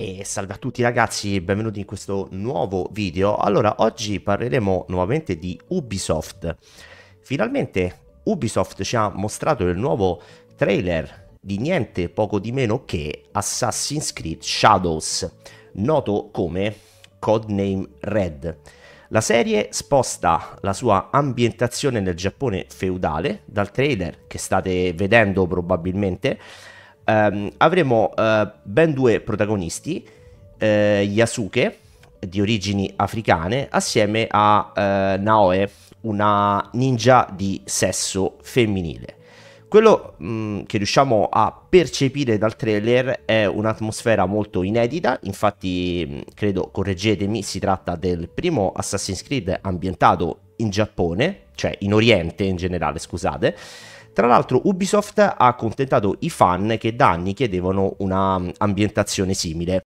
E salve a tutti ragazzi, benvenuti in questo nuovo video. Allora, oggi parleremo nuovamente di Ubisoft. Finalmente Ubisoft ci ha mostrato il nuovo trailer di niente poco di meno che Assassin's Creed Shadows, noto come Codename Red. La serie sposta la sua ambientazione nel Giappone feudale dal trailer che state vedendo probabilmente ehm, avremo eh, ben due protagonisti, eh, Yasuke, di origini africane, assieme a eh, Naoe, una ninja di sesso femminile. Quello mh, mm, che riusciamo a percepire dal trailer è un'atmosfera molto inedita, infatti mm, credo, correggetemi, si tratta del primo Assassin's Creed ambientato in Giappone, cioè in Oriente in generale, scusate. Tra l'altro Ubisoft ha accontentato i fan che da anni chiedevano un'ambientazione mm, simile.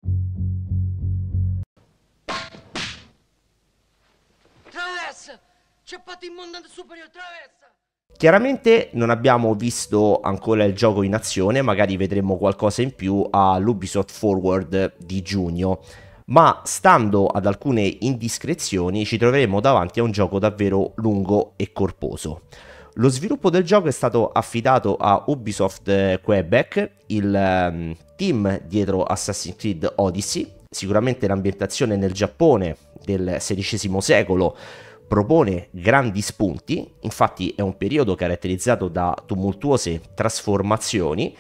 Attraversa! C'è pato immondato superiore, attraversa! Chiaramente non abbiamo visto ancora il gioco in azione, magari vedremo qualcosa in più all'Ubisoft Forward di giugno, ma stando ad alcune indiscrezioni ci troveremo davanti a un gioco davvero lungo e corposo. Lo sviluppo del gioco è stato affidato a Ubisoft eh, Quebec, il ehm, team dietro Assassin's Creed Odyssey, sicuramente l'ambientazione nel Giappone del XVI secolo propone grandi spunti, infatti è un periodo caratterizzato da tumultuose trasformazioni,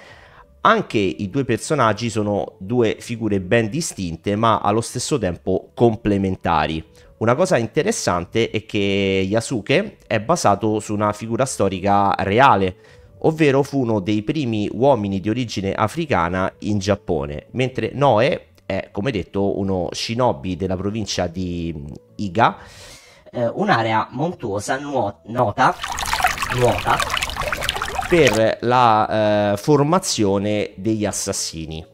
anche i due personaggi sono due figure ben distinte ma allo stesso tempo complementari. Una cosa interessante è che Yasuke è basato su una figura storica reale, ovvero fu uno dei primi uomini di origine africana in Giappone, mentre Noe è, come detto, uno shinobi della provincia di Iga eh, un'area montuosa nuo- nota, nuota per la eh, formazione degli assassini.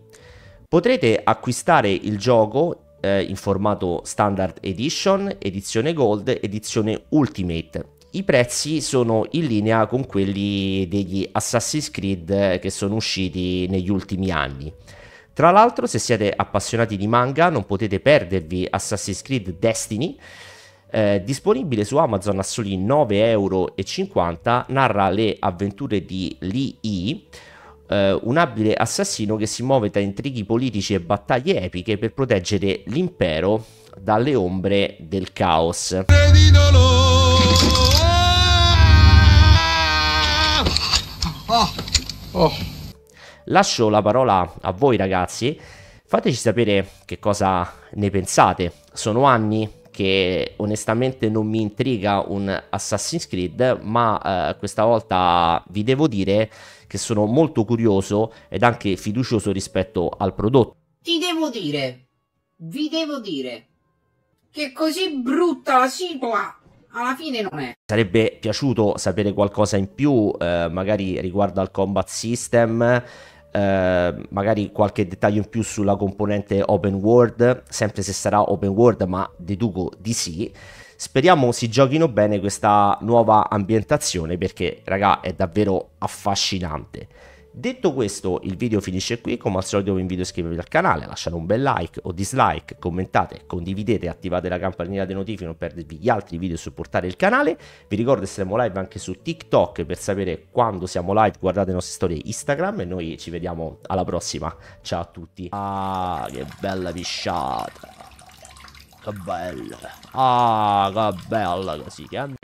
Potrete acquistare il gioco eh, in formato standard edition, edizione gold, edizione ultimate. I prezzi sono in linea con quelli degli Assassin's Creed eh, che sono usciti negli ultimi anni. Tra l'altro, se siete appassionati di manga, non potete perdervi Assassin's Creed Destiny, eh, disponibile su Amazon a soli 9,50 euro, narra le avventure di Lee Yi, eh, un abile assassino che si muove tra intrighi politici e battaglie epiche per proteggere l'impero dalle ombre del caos. Ah! Ah! Oh! Lascio la parola a voi ragazzi, fateci sapere che cosa ne pensate. Sono anni che onestamente non mi intriga un Assassin's Creed, ma eh, questa volta vi devo dire che sono molto curioso ed anche fiducioso rispetto al prodotto. Ti devo dire, vi devo dire, che così brutta la sigla alla fine non è. Sarebbe piaciuto sapere qualcosa in più, eh, magari riguardo al combat system, Ehm, magari qualche dettaglio in più sulla componente open world, sempre se sarà open world, ma deduco di sì. Speriamo si giochino bene questa nuova ambientazione perché, raga, è davvero affascinante. Detto questo, il video finisce qui, come al solito vi invito a iscrivervi al canale, lasciate un bel like o dislike, commentate, condividete, attivate la campanella delle notifiche, per non perdervi gli altri video e supportare il canale. Vi ricordo che saremo live anche su TikTok per sapere quando siamo live, guardate le nostre storie Instagram e noi ci vediamo alla prossima. Ciao a tutti. Ah, che bella pisciata. Che bella. Ah, che bella così. Che...